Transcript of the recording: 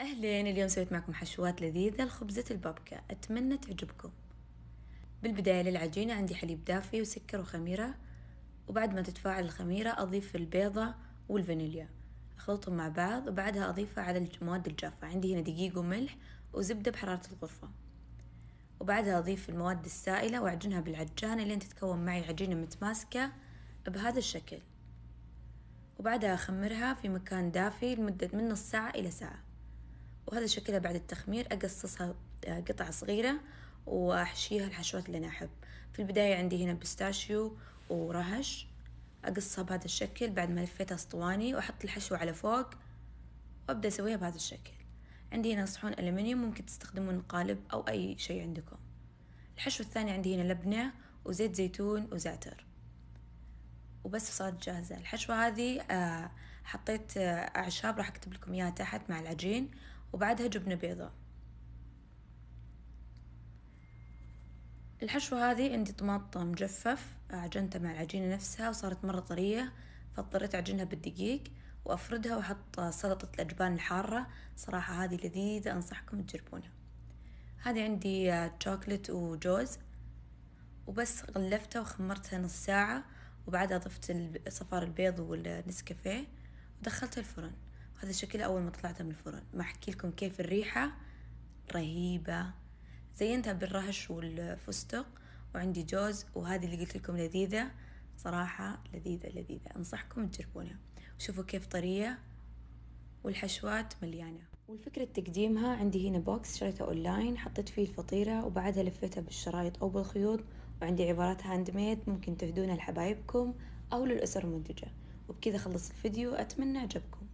أهلين اليوم سويت معكم حشوات لذيذة لخبزة البابكا أتمنى تعجبكم بالبداية للعجينة عندي حليب دافي وسكر وخميرة وبعد ما تتفاعل الخميرة أضيف البيضة والفانيليا أخلطهم مع بعض وبعدها أضيفها على المواد الجافة عندي هنا دقيق وملح وزبدة بحرارة الغرفة وبعدها أضيف المواد السائلة وأعجنها بالعجانة لين تتكون معي عجينة متماسكة بهذا الشكل وبعدها أخمرها في مكان دافي لمدة من نص ساعة إلى ساعة وهذا شكلها بعد التخمير أقصصها آه، قطع صغيرة وأحشيها الحشوات اللي أنا أحب في البداية عندي هنا بستاشيو ورهش أقصها بهذا الشكل بعد ما لفيتها اسطواني وأحط الحشو على فوق وأبدأ أسويها بهذا الشكل عندي هنا صحون ألمنيوم ممكن تستخدمون قالب أو أي شيء عندكم الحشو الثاني عندي هنا لبنة وزيت زيتون وزعتر وبس صارت جاهزة الحشوة هذه آه، حطيت آه، أعشاب راح أكتب لكم إياها تحت مع العجين وبعدها جبنة بيضاء الحشوة هذه عندي طماطم مجفف عجنتها مع العجينة نفسها وصارت مرة طرية فاضطريت أعجنها بالدقيق وأفردها وأحط سلطة الأجبان الحارة صراحة هذه لذيذة أنصحكم تجربونها هذه عندي شوكلت وجوز وبس غلفتها وخمرتها نص ساعة وبعدها ضفت صفار البيض والنسكافيه ودخلتها الفرن هذا الشكل أول ما طلعته من الفرن ما أحكي لكم كيف الريحة رهيبة زينتها بالرهش والفستق وعندي جوز وهذه اللي قلت لكم لذيذة صراحة لذيذة لذيذة أنصحكم تجربونها وشوفوا كيف طرية والحشوات مليانة والفكرة تقديمها عندي هنا بوكس شريته أونلاين حطيت فيه الفطيرة وبعدها لفيتها بالشرايط أو بالخيوط وعندي عبارات هاند ميد ممكن تهدونها لحبايبكم أو للأسر المنتجة وبكذا خلص الفيديو أتمنى عجبكم